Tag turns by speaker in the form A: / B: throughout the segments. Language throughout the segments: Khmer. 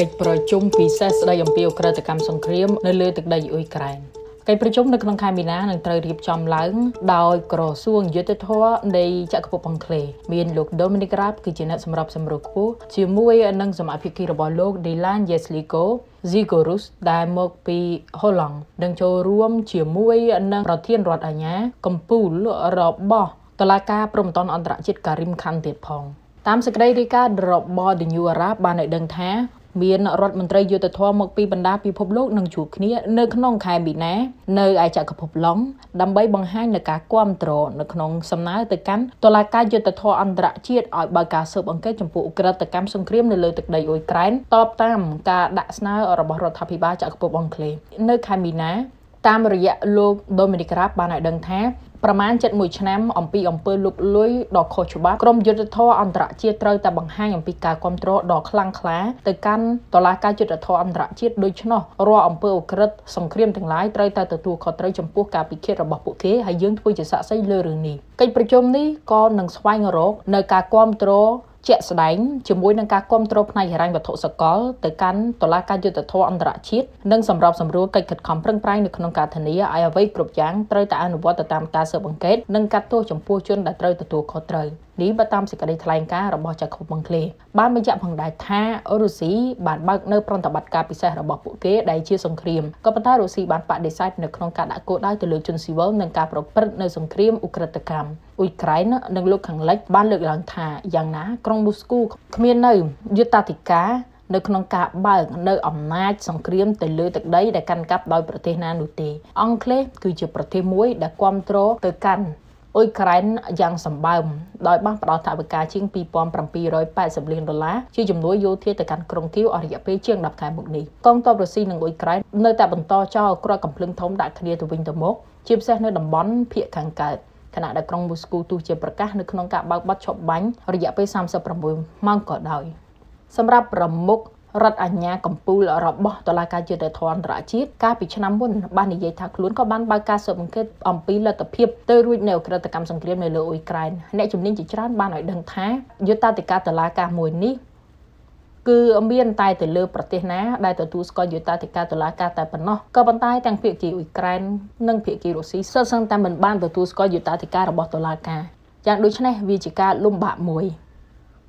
A: កិច្ចប្រជុំពិសេសស្ដីអំពីអ ுக ្រិតកម្មសង្គ្រាមនៅលើទឹកដីអ៊ុយក្រែនកិច្ចប្រជុំនៅក្នុងខែមីនានឹងត្រូវរៀបចំឡើងដោយក្រសួងយុទ្ធភ័ពនៃចក្រភពអង់គ្លេសមានលោក Dominic Raab គឺជាអ្នកសម្របសម្រួលខ្ពស់ជាមួយនឹងសមាភិករបស់លោក Dylan Yesliko Zigorus ដែលមកពីហូឡង់នឹងចូលរួមជាមួយនឹងប្រធានរដ្ឋអាជ្ញាកម្ពុជារបស់តុលាការព្រំប្រទានអន្តរជាតិការីមខាន់ទៀតផងតាមសេចក្តីរាយការណ៍របស់ The New Arab បានឲ្យដឹងថាមានរដ្ឋមន្ត្រីយុទ្ធធម៌មកពីបណ្ដាពិភពលោកនឹងជួបគ្នានៅក្នុង ខែមីនានៅឯចក្រភពឡុងដើម្បីបង្ហាញនៅការគ្រប់គ្រងនៅក្នុងសំណើទៅកាន់តុលាការយុទ្ធធម៌អន្តរជាតិឲ្យបើកការស៊ើបអង្កេតចំពោះឧក្រិដ្ឋកម្មសង្គ្រាមនៅលើទឹកដីអ៊ុយក្រែនតបតាម ការដាក់ស្នើរបស់រដ្ឋាភិបាលចក្រភពអង់គ្លេសនៅខែមីនាតាមរយៈលោក Dominic Raab បានឲ្យដឹង ថាប្រមាណ71ឆ្នាំអំពីអំពើលុកលុយដ៏ខុសច្បាប់ក្រមយុទ្ធធរអន្តរជាតិត្រូវតែបង្ហាញអំពីការគ្រប់គ្រងដ៏ខ្លាំងក្លាទៅកាន់តុលាការយុទ្ធធរអន្តរជាតិដូច្នោះរាល់អំពើអូក្រិតសង្គ្រាមទាំងឡាយត្រូវតែទទួលខុសត្រូវចំពោះការពិឃាតរបស់ពួកគេហើយយើងធ្វើជាសាក្សីលើរឿងនេះកិច្ចប្រជុំនេះក៏នឹងស្វែងរក នៅការគ្រប់គ្រងជាក់ស្ដែងជាមួយនឹងការគ្រប់គ្រងផ្នែកហិរញ្ញវត្ថុសកលទៅកាន់តុលាការយុត្តិធម៌អន្តរជាតិនិងសម្របសម្រួលកិច្ចខិតខំប្រឹងប្រែងនៅក្នុងការធានាឲ្យអ្វីគ្រប់យ៉ាងត្រូវតែអនុវត្តទៅតាមការស៊ើបអង្កេតនិងកាត់ទោសចំពោះជនដែលត្រូវទទួលខុសត្រូវ។នេះបើតាមសេចក្តីថ្លែងការណ៍របស់ចៅខុបបឹងឃ្លេបានបញ្ជាក់ផងដែរថារុស្ស៊ីបានបើកនៅប្រតិបត្តិការពិសេសរបស់ពួកគេដែលជាសង្គ្រាមក៏ប៉ុន្តែរុស្ស៊ីបានបដិសេធនៅក្នុងការដាក់គោលដៅទៅលើជនស៊ីវិលនិងការប្រព្រឹត្តនៅសង្គ្រាមអ ுக ្រិតកម្មអ៊ុយក្រែននិងលោកខាងលិចបានលើកឡើងថាយ៉ាងណាក្រុងមូស្គូគ្មាននៅយុត្តាធិការនៅក្នុងការបើកនៅអំណាចសង្គ្រាមទៅលើទឹកដីដែលកាន់កាប់ដោយប្រទេសណានោះទេ អង់គ្លេសគឺជាប្រទេសមួយដែលគ្រប់គ្រងទៅកាន់អ៊ុយក្រែនយ៉ាងសម្បើមដោយបានផ្ដល់ថវិកាជាង2780លានដុល្លារជាជំនួយយោធាទៅកាន់ក្រុងគីវអស់រយៈពេលជាង10ខែមកនេះកងទ័ពរុស្ស៊ីនិងអ៊ុយក្រែននៅតែបន្តចោលគ្រាប់កំភ្លើងធំដាក់គ្នាទៅវិញទៅមកជាពិសេសនៅតំបន់ភៀកខាងកើតខណៈដែលក្រុងមូស្គូទោះជាប្រកាសនៅក្នុងការបើកបទឈប់ បាញ់រយៈពេល36ម៉ោងក៏ដោយសម្រាប់ប្រមុខរដ្ឋអាជ្ញាកម្ពុជារបស់តុលាការយុត្តិធម៌អន្តរជាតិកាលពីឆ្នាំមុនបាននិយាយថាខ្លួនក៏បានបើកការស៊ើបអង្កេតអំពីលទ្ធភាពទៅរួចនៅក្រិតកម្មសង្គ្រាមនៅលើអ៊ុយក្រែនអ្នកជំនាញជាច្រើនបានឲ្យដឹងថាយុត្តាធិការតុលាការមួយនេះគឺមានតែទៅលើប្រទេសណាដែលទទួលស្គាល់យុត្តាធិការតុលាការតែប៉ុណ្ណោះក៏ប៉ុន្តែទាំងភាគីអ៊ុយក្រែននិងភាគីរុស្ស៊ីសុទ្ធសឹងតែមិនបានទទួលស្គាល់យុត្តាធិការរបស់តុលាការយ៉ាងដូច្នេះវាជាការលំបាកមួយ។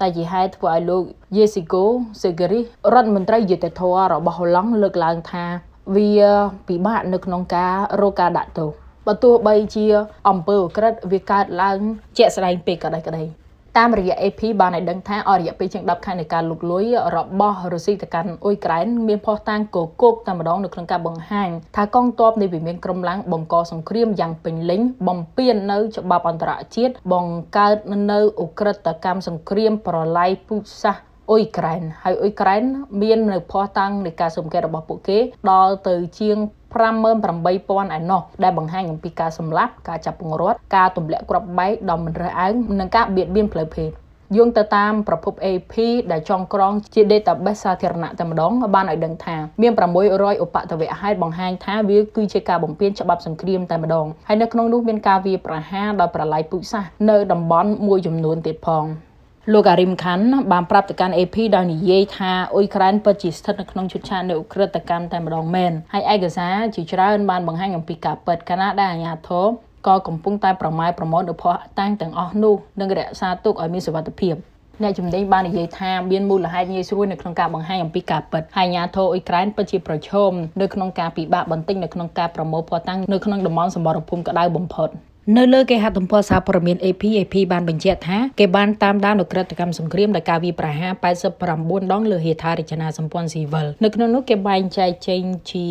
A: តែជាហេតុធ្វើឲ្យលោកយេស៊ីកូសេហ្គរីរដ្ឋមន្ត្រីយុតិធម៌របស់ហូឡង់លើកឡើងថា វាពិបាកនៅក្នុងការរកការដាក់ទោសបើទោះបីជា អំពើអក្រិតវាកើតឡើងជាក់ស្ដែងពេកក៏ដោយក្ដីតាមរយៈ AP បានឲ្យដឹងថាអរិយៈពេលជាង10ខែនៃការលុកលុយរបស់រុស្ស៊ីទៅកាន់អ៊ុយក្រែនមានផុសតាំងកូកូកតែម្ដងនៅក្នុងការបង្ហាញថាកងទ័ពនៃវិមានក្រមឡាំងបង្កសង្គ្រាមយ៉ាងពេញលេញបំពេញនៅច្បាប់អន្តរជាតិបង្កើតនៅអ ுக ្រិតកម្មសង្គ្រាម ប្រឡាយពូជសាសន៍អ៊ុយក្រែនហើយអ៊ុយក្រែនមាននៅភ័ស្តុតាងនៃការសំកេតរបស់ពួកគេដល់ទៅជាង58,000ឯណោះដែលបង្ហាញអំពីការសម្លាប់ការចាប់ពង្រត់ការទម្លាក់គ្រាប់បែកដល់មិនរើសអើងនិងការបៀតបៀនផ្លូវភេទយោងទៅតាម ប្រភព AP ដែលចងក្រងជា database សាធារណៈតែម្ដង បានឲ្យដឹងថា មាន600ឧបតវហេតុបង្ហាញថាវា គឺជាការបំពានច្បាប់សង្គ្រាមតែម្ដងហើយនៅក្នុងនោះមានការវាយប្រហារដោយប្រឡាយពូជសាសន៍នៅតំបន់មួយចំនួនទៀតផង។លោកអារីមខាន់បានប្រាប់ទៅកាន់ AP ដោយនិយាយថាអ៊ុយក្រែនពិតជាស្ថិតនៅក្នុងឈុតឆាកនៃឧក្រិដ្ឋកម្មតែម្ដងមែនហើយឯកសារជាច្រើនបានបង្ហាញអំពីការពិតកាលណាដែលអាជ្ញាធរក៏កំពុងតែប្រម៉ែប្រមលនៅភ័ស្តុតាងទាំងអស់នោះនិងរក្សាទុកឲ្យមានសុវត្ថិភាពអ្នកជំនាញបាននិយាយថាមានមូលហេតុងាយស្រួលនៅក្នុងការបង្ហាញអំពីការពិតហើយអាញាធរអ៊ុយក្រែនពិតជាប្រឈមនៅក្នុងការពិបាកបន្តិចនៅក្នុងការប្រមូលភស្តុតាងនៅក្នុងតំបន់សមរភូមិក្តៅបំផុតនៅលើគេហទំព័រសារព័ត៌មាន AP AP បានបញ្ជាក់ថាគេបានតាមដានអ ுக ្រិតកម្មសង្គ្រាមដោយការវាយប្រហារ89ដងលើហេដ្ឋារចនាសម្ព័ន្ធស៊ីវិលនៅក្នុងនោះគេបែងចែកចេញជា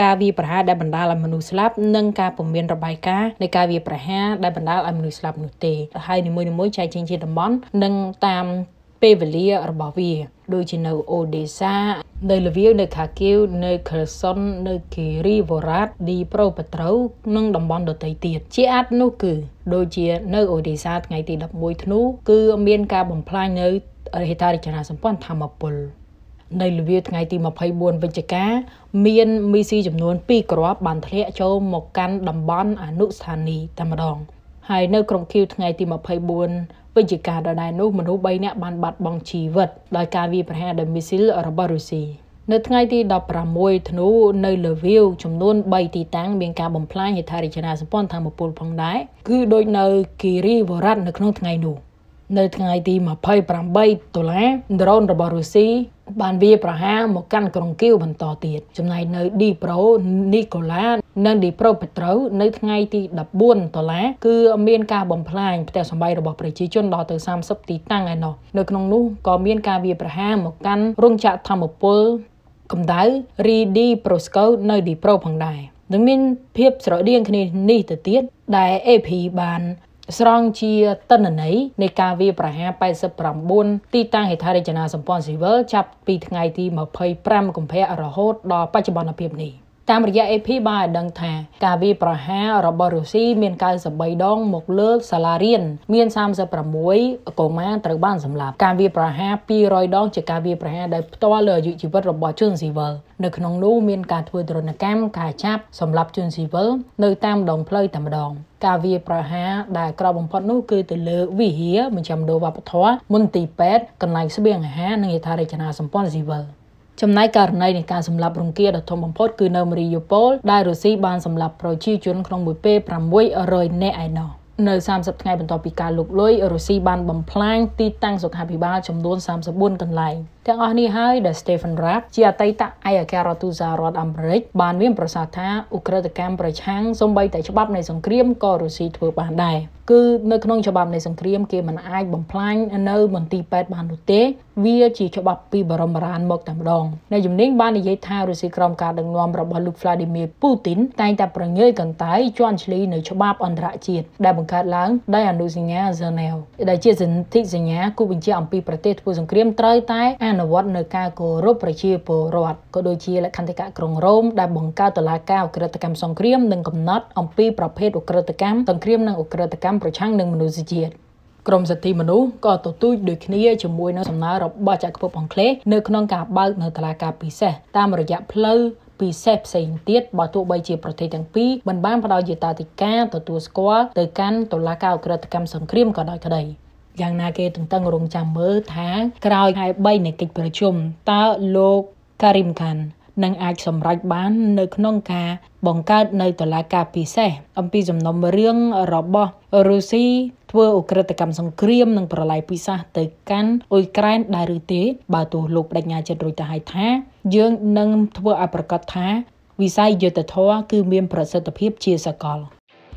A: ការវាយប្រហារដែលបណ្ដាលឲ្យមនុស្សស្លាប់និងការពំមានរបាយការណ៍នៃការវាយប្រហារដែលបណ្ដាលឲ្យមនុស្សស្លាប់នោះទេហើយនីមួយៗចែកចេញជាតំបន់និងតាមពេលវេលារបស់វាដូចជានៅអូដេសានៅលវីវនៅ ខាគីវនៅខេសុននៅគិរីវរ៉ាតឌីប្រូប៉ត្រូវនិងតំបន់ដទៃទៀតជាអាចនោះគឺដូចជានៅអូដេសាថ្ងៃទី11ធ្នូ គឺមានការបំផ្លាញនៅហេដ្ឋារចនាសម្ព័ន្ធធម្មពល នៅលវាថ្ងៃទី24វិច្ឆិកា មាន មីស៊ីចំនួន2គ្រាប់បានធ្លាក់ចូលមកកាន់តំបន់អនុស្ថានីតែម្ដងហើយនៅក្រុងឃីវថ្ងៃទី24វិជ្ជការដដែលនោះមនុស្ស3នាក់បានបាត់បង់ជីវិតដោយការវាយប្រហារដោយមីស៊ីលរបស់រុស្ស៊ីនៅថ្ងៃទី16ធ្នូនៅលឺវីវចំនួន3ទីតាំងមានការបំផ្លាញហេដ្ឋារចនាសម្ព័ន្ធធម្មពលផងដែរគឺដូចនៅគិរីវរ័តនៅក្នុងថ្ងៃនោះនៅថ្ងៃទី28តុលាដ្រូនរបស់រុស្ស៊ីបានវាយប្រហារមកកាន់ក្រុងគៀវបន្តទៀតចំណែកនៅឌីប្រូនីកូឡានិងឌីប្រូពេត្រូនៅថ្ងៃទី14ដុល្លារគឺមានការបំផ្លាញផ្ទះសម្បែងរបស់ប្រជាជនដល់ទៅ30ទីតាំងឯណោះនៅក្នុងនោះក៏មានការវាយប្រហារមកកាន់រោងចក្រធម្មពលកម្ដៅ Reedy Prosco នៅឌីប្រូផងដែរនឹងមានភាពស្រដៀងគ្នានេះទៅទៀតដែល AP បានស្រង់ជាតិន្នន័យនៃការវាប្រហារ89ទី តាំងហេដ្ឋារចនាសម្ព័ន្ធស៊ីវិលចាប់ពីថ្ងៃទី25កុម្ភៈរហូតដល់បច្ចុប្បន្នភាពនេះ។តាមរយៈ AP បានឲ្យដឹងថា ការវាយប្រហាររបស់រុស្ស៊ីមាន93ដងមកលើសាឡារៀនមាន36កុមារត្រូវបានសម្លាប់ ការវាយប្រហារ200ដងជាការវាយប្រហារដោយផ្ទាល់លើអាយុជីវិតរបស់ជនស៊ីវិលនៅក្នុងនោះមានការធ្វើទរណកម្មការចាប់សម្លាប់ជនស៊ីវិលនៅតាមដងផ្លូវតែម្ដង ការវាយប្រហារដែលក្របំផុតនោះគឺទៅលើវិហារមជ្ឈមណ្ឌលវប្បធម៌មន្ទីរពេទ្យកន្លែងស្បៀងអាហារនិងហេដ្ឋារចនាសម្ព័ន្ធស៊ីវិល។ចំណែកករណីនៃការសម្លាប់រង្គាដ៏ធំបំផុតគឺនៅមារីយូប៉ូលដែលរុស្ស៊ីបានសម្លាប់ប្រជាជនក្នុងមួយពេល600នាក់ឯណោះនៅ30ថ្ងៃបន្ទាប់ពីការលុកលុយរុស្ស៊ីបានបំផ្លាញទីតាំងសុខាភិបាលចំនួន34កន្លែងទាំងអស់នេះហើយដែល Stephen Raab ជាអតីតឯកអគ្គរដ្ឋទូតសហរដ្ឋអាមេរិកបានមានប្រសាសន៍ថាអ ுக ្រិតកម្មប្រឆាំងសម្បីតែច្បាប់នៃសង្គ្រាមក៏រុស្ស៊ីធ្វើបានដែរគឺនៅក្នុងច្បាប់នៃសង្គ្រាមគេមិនអាចបំផ្លាញនៅមន្ទីរពេទ្យបាននោះទេ វាជាច្បាប់ពីបរមរានមកតែម្ដងអ្នកជំនាញបាននិយាយថារុស្ស៊ីក្រោមការដឹកនាំរបស់លោក Vladimir Putin តែងតែប្រញើយកន្តើយជន់ឈ្លីនៅច្បាប់អន្តរជាតិដែលបង្កើតឡើងដោយអនុសញ្ញា Geneva ដែលជាសន្ធិសញ្ញាគូបញ្ជាអំពីប្រទេសធ្វើសង្គ្រាមត្រូវតែអនុវត្តនៅការគោរពប្រជាពលរដ្ឋក៏ដូចជាលក្ខន្តិកៈក្រុងរ៉ូមដែលបង្កើតតុលាការអ ுக ្រិតកម្មសង្គ្រាមនិងកំណត់អំពីប្រភេទអ ுக ្រិតកម្មសង្គ្រាមនិងអ ுக ្រិតកម្មប្រឆាំងនឹងមនុស្សជាតិក្រមសិទ្ធិមនុស្សក៏ទទូចដូចគ្នាជាមួយនឹងសំណើរបស់ចក្រភពអង់គ្លេសនៅក្នុងការបើកនៅតុលាការពិសេសតាមរយៈផ្លូវពិសេសផ្សេងទៀតបើទោះបីជាប្រទេសទាំងពីរមិនបានផ្ដល់យេតាធិការទទួលស្គាល់ទៅកាន់តុលាការអក្រិតកម្មសង្គ្រាមក៏ដោយក្តីយ៉ាងណាគេទន្ទឹងរង់ចាំមើលថាក្រោយខែ3នៃកិច្ចប្រជុំតើលោកការីមខាន់និងអាចសម្រេចបាននៅក្នុងការបង្កើតនៅតុលាការពិសេសអំពីសំណុំរឿងរបស់រុស្ស៊ីធ្វើអ ுக ្រិតកម្មសង្គ្រាមនិងប្រឡាយពិសាសទៅកាន់អ៊ុយក្រែនដែរឬទេបើទោះលោកបដិញ្ញាចិត្តរួចទៅហើយថា យើងនឹងធ្វើឲ្យប្រកាសថាវិស័យយុទ្ធធរគឺមានប្រសិទ្ធភាពជាសកល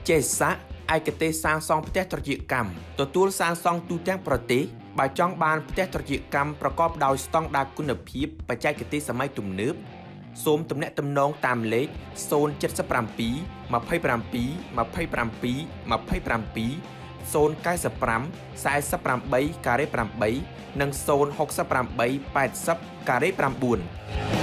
A: ចេស័កឯកទេសសាងសង់ផ្ទះត្រជាកម្មទទួលសាងសង់ទូទាំងប្រទេសបើចង់បានផ្ទះត្រជាកម្មប្រកបដោយស្តង់ដារគុណភាពបច្ចេកទេសសម័យទំនើបសូមទំនាក់ទំនងតាមលេខ077 27 27 27 095 48ការ៉េ8និង068 80ការ៉េ9